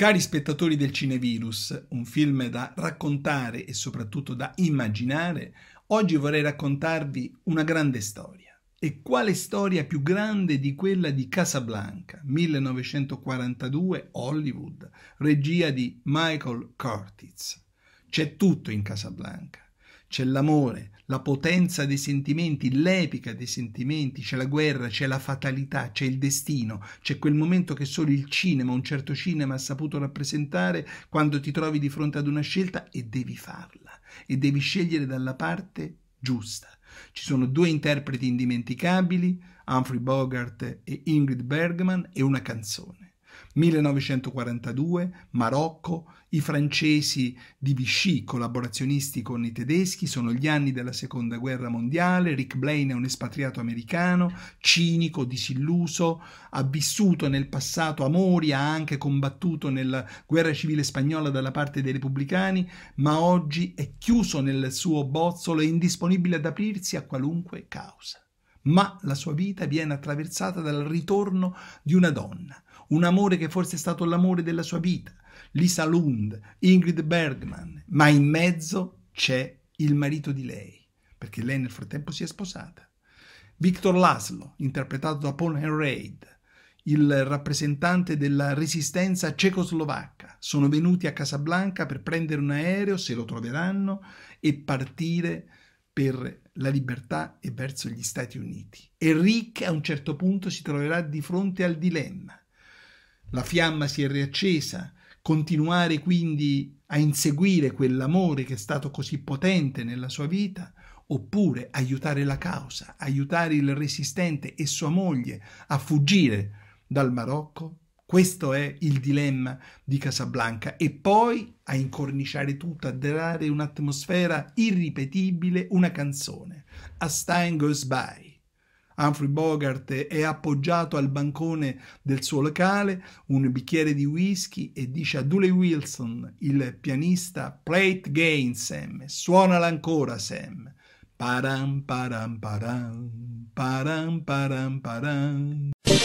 Cari spettatori del Cinevirus, un film da raccontare e soprattutto da immaginare, oggi vorrei raccontarvi una grande storia. E quale storia più grande di quella di Casablanca, 1942, Hollywood, regia di Michael Curtiz. C'è tutto in Casablanca c'è l'amore, la potenza dei sentimenti, l'epica dei sentimenti, c'è la guerra, c'è la fatalità, c'è il destino, c'è quel momento che solo il cinema, un certo cinema ha saputo rappresentare quando ti trovi di fronte ad una scelta e devi farla e devi scegliere dalla parte giusta. Ci sono due interpreti indimenticabili, Humphrey Bogart e Ingrid Bergman, e una canzone. 1942, Marocco, i francesi di Vichy, collaborazionisti con i tedeschi, sono gli anni della seconda guerra mondiale, Rick Blaine è un espatriato americano, cinico, disilluso, ha vissuto nel passato amori, ha anche combattuto nella guerra civile spagnola dalla parte dei repubblicani, ma oggi è chiuso nel suo bozzolo e indisponibile ad aprirsi a qualunque causa ma la sua vita viene attraversata dal ritorno di una donna, un amore che forse è stato l'amore della sua vita, Lisa Lund, Ingrid Bergman, ma in mezzo c'è il marito di lei, perché lei nel frattempo si è sposata. Victor Laszlo, interpretato da Paul Henreid, il rappresentante della resistenza cecoslovacca, sono venuti a Casablanca per prendere un aereo, se lo troveranno, e partire per la libertà e verso gli Stati Uniti. Enrique a un certo punto si troverà di fronte al dilemma. La fiamma si è riaccesa, continuare quindi a inseguire quell'amore che è stato così potente nella sua vita, oppure aiutare la causa, aiutare il resistente e sua moglie a fuggire dal Marocco questo è il dilemma di Casablanca e poi a incorniciare tutto, a dare un'atmosfera irripetibile, una canzone, A Stein Goes By. Humphrey Bogart è appoggiato al bancone del suo locale, un bicchiere di whisky e dice a Dooley Wilson, il pianista, play it again Sam, suonala ancora Sam. Param param param, param param param.